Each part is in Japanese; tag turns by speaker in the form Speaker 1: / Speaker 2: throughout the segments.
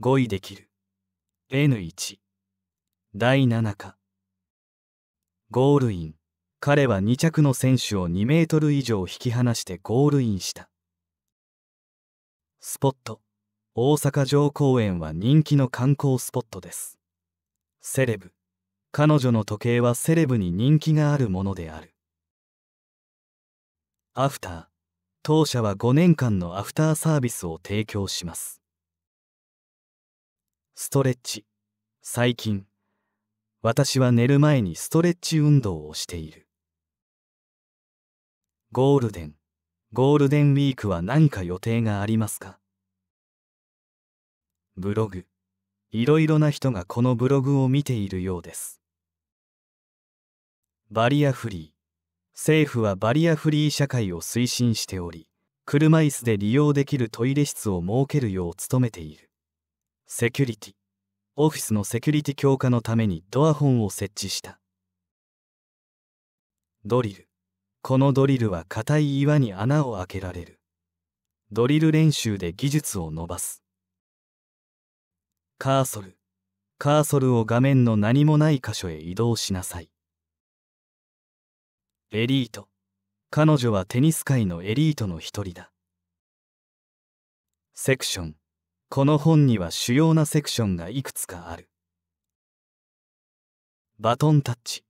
Speaker 1: 語彙できる N1 第7課ゴールイン彼は2着の選手を2メートル以上引き離してゴールインしたスポット大阪城公園は人気の観光スポットですセレブ彼女の時計はセレブに人気があるものであるアフター当社は5年間のアフターサービスを提供しますストレッチ。最近、私は寝る前にストレッチ運動をしている。ゴールデン、ゴールデンウィークは何か予定がありますかブログ。いろいろな人がこのブログを見ているようです。バリアフリー。政府はバリアフリー社会を推進しており、車椅子で利用できるトイレ室を設けるよう努めている。セキュリティ。オフィスのセキュリティ強化のためにドアホンを設置したドリルこのドリルは硬い岩に穴を開けられるドリル練習で技術を伸ばすカーソルカーソルを画面の何もない箇所へ移動しなさいエリート彼女はテニス界のエリートの一人だセクションこの本には主要なセクションがいくつかある。バトンタッチ。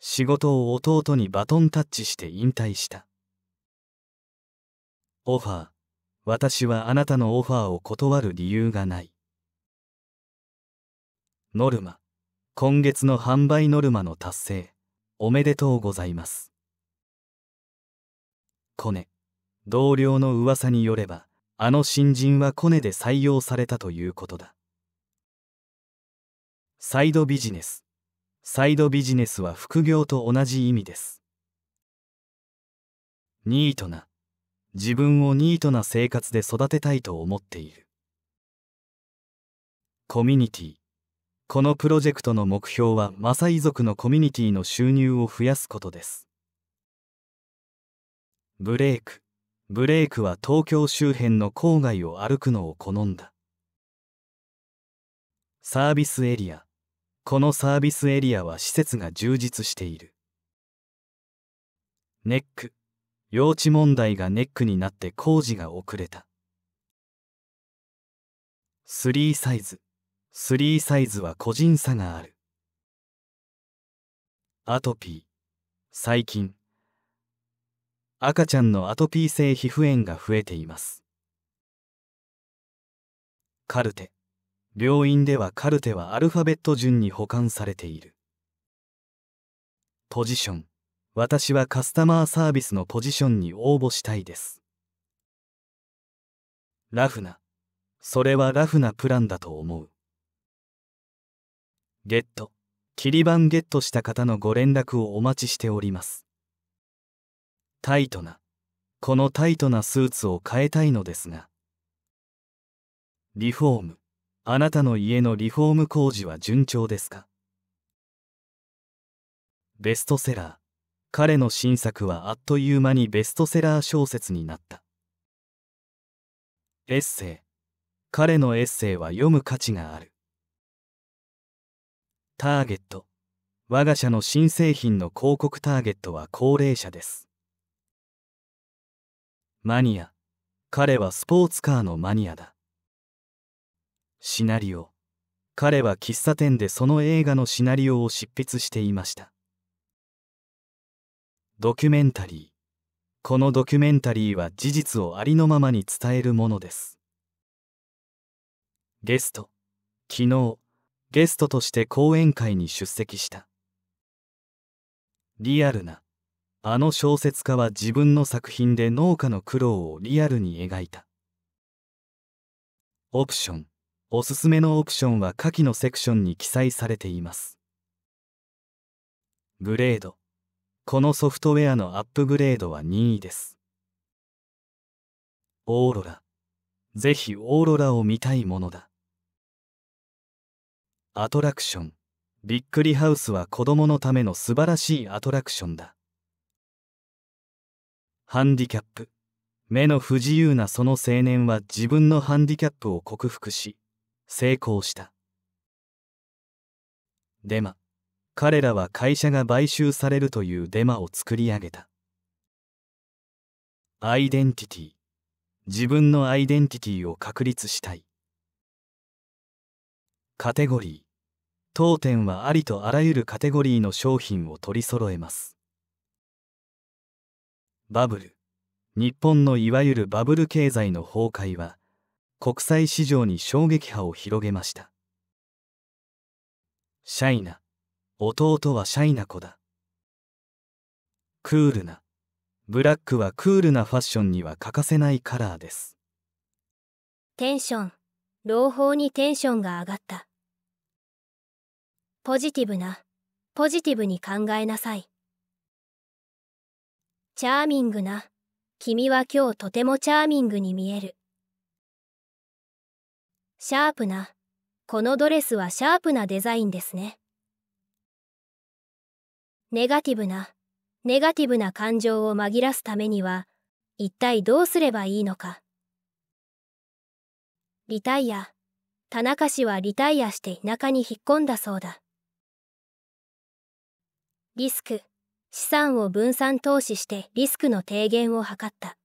Speaker 1: 仕事を弟にバトンタッチして引退した。オファー。私はあなたのオファーを断る理由がない。ノルマ。今月の販売ノルマの達成。おめでとうございます。コネ。同僚の噂によれば、あの新人はコネで採用されたということだサイドビジネスサイドビジネスは副業と同じ意味ですニートな自分をニートな生活で育てたいと思っているコミュニティこのプロジェクトの目標はマサイ族のコミュニティの収入を増やすことですブレイクブレイクは東京周辺の郊外を歩くのを好んだサービスエリアこのサービスエリアは施設が充実しているネック用地問題がネックになって工事が遅れたスリーサイズスリーサイズは個人差があるアトピー細菌赤ちゃんのアトピー性皮膚炎が増えていますカルテ病院ではカルテはアルファベット順に保管されているポジション私はカスタマーサービスのポジションに応募したいですラフなそれはラフなプランだと思うゲット切りんゲットした方のご連絡をお待ちしておりますタイトな、このタイトなスーツを変えたいのですが。リフォーム。あなたの家のリフォーム工事は順調ですかベストセラー。彼の新作はあっという間にベストセラー小説になった。エッセイ。彼のエッセイは読む価値がある。ターゲット。我が社の新製品の広告ターゲットは高齢者です。マニア。彼はスポーツカーのマニアだ。シナリオ。彼は喫茶店でその映画のシナリオを執筆していました。ドキュメンタリー。このドキュメンタリーは事実をありのままに伝えるものです。ゲスト。昨日、ゲストとして講演会に出席した。リアルな、あの小説家は自分の作品で農家の苦労をリアルに描いた。オプション。おすすめのオプションは下記のセクションに記載されています。グレード。このソフトウェアのアップグレードは任意です。オーロラ。ぜひオーロラを見たいものだ。アトラクション。びっくりハウスは子供のための素晴らしいアトラクションだ。ハンディキャップ目の不自由なその青年は自分のハンディキャップを克服し成功したデマ彼らは会社が買収されるというデマを作り上げたアイデンティティ自分のアイデンティティを確立したいカテゴリー当店はありとあらゆるカテゴリーの商品を取り揃えますバブル日本のいわゆるバブル経済の崩壊は国際市場に衝撃波を広げましたシャイな弟はシャイな子だクールなブラックはクールなファッションには欠かせないカラーです
Speaker 2: テンション朗報にテンションが上がったポジティブなポジティブに考えなさいチャーミングな。君は今日とてもチャーミングに見える。シャープな。このドレスはシャープなデザインですね。ネガティブな。ネガティブな感情を紛らすためには、一体どうすればいいのか。リタイア。田中氏はリタイアして田舎に引っ込んだそうだ。リスク。資産を分散投資してリスクの低減を図った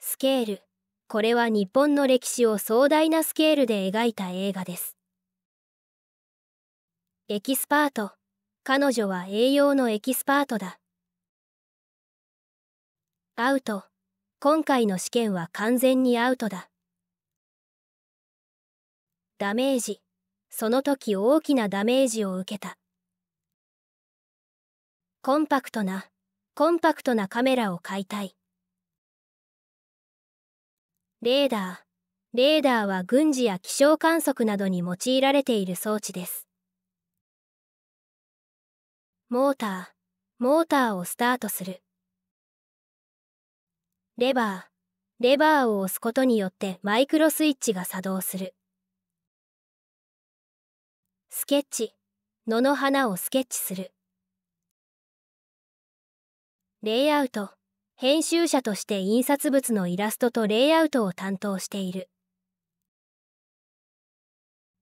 Speaker 2: スケールこれは日本の歴史を壮大なスケールで描いた映画ですエキスパート彼女は栄養のエキスパートだアウト今回の試験は完全にアウトだダメージその時大きなダメージを受けたコンパクトな、コンパクトなカメラを買いたい。レーダー。レーダーは軍事や気象観測などに用いられている装置です。モーター。モーターをスタートする。レバー。レバーを押すことによってマイクロスイッチが作動する。スケッチ。野の花をスケッチする。レイアウト編集者として印刷物のイラストとレイアウトを担当している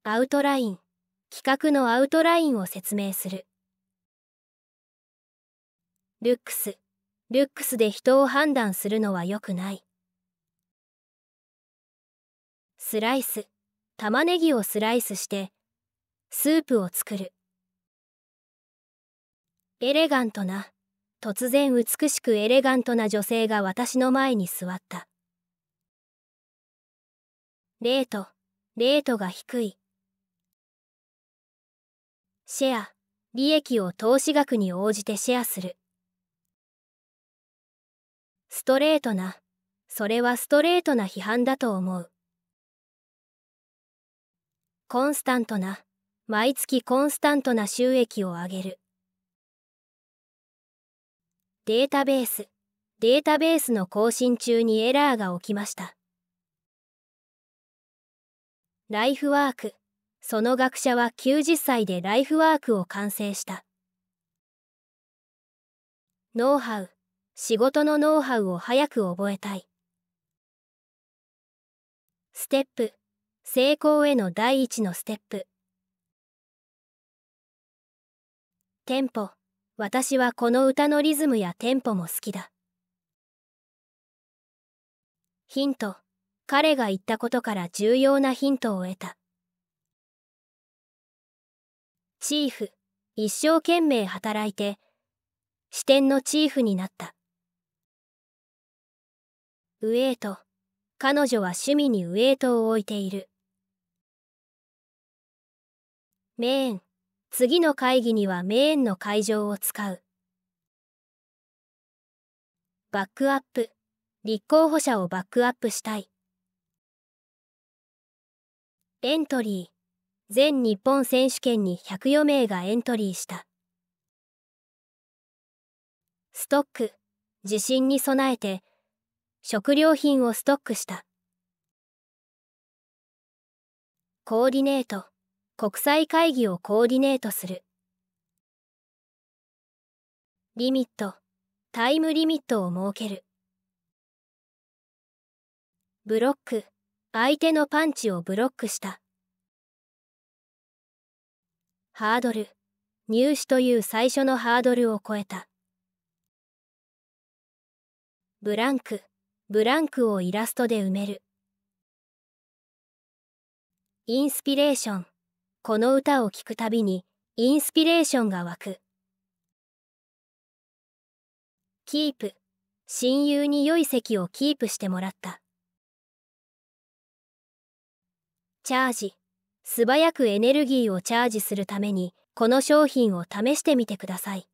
Speaker 2: アウトライン企画のアウトラインを説明するルックスルックスで人を判断するのはよくないスライス玉ねぎをスライスしてスープを作るエレガントな突然美しくエレガントな女性が私の前に座った。レート、レートが低い。シェア、利益を投資額に応じてシェアする。ストレートな、それはストレートな批判だと思う。コンスタントな、毎月コンスタントな収益を上げる。データベース、データベースの更新中にエラーが起きました。ライフワーク、その学者は90歳でライフワークを完成した。ノウハウ、仕事のノウハウを早く覚えたい。ステップ、成功への第一のステップ。テンポ、私はこの歌のリズムやテンポも好きだ。ヒント、彼が言ったことから重要なヒントを得た。チーフ、一生懸命働いて、支店のチーフになった。ウエイト、彼女は趣味にウエイトを置いている。メーン、次の会議にはメーンの会場を使う。バックアップ。立候補者をバックアップしたい。エントリー。全日本選手権に104名がエントリーした。ストック。地震に備えて、食料品をストックした。コーディネート。国際会議をコーディネートするリミットタイムリミットを設けるブロック相手のパンチをブロックしたハードル入手という最初のハードルを超えたブランクブランクをイラストで埋めるインスピレーションこの歌を聴くたびにインスピレーションが湧く。キープ。親友に良い席をキープしてもらった。チャージ。素早くエネルギーをチャージするために、この商品を試してみてください。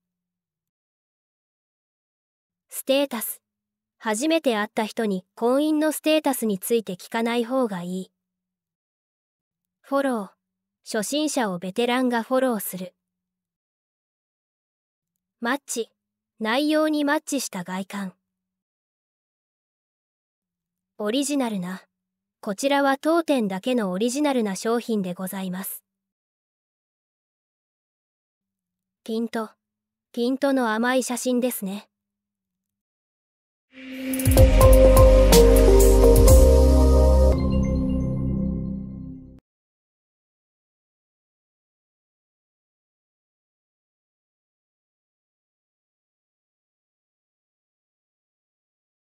Speaker 2: ステータス。初めて会った人に婚姻のステータスについて聞かない方がいい。フォロー。初心者をベテランがフォローする。マッチ、内容にマッチした外観。オリジナルな、こちらは当店だけのオリジナルな商品でございます。ピント、ピントの甘い写真ですね。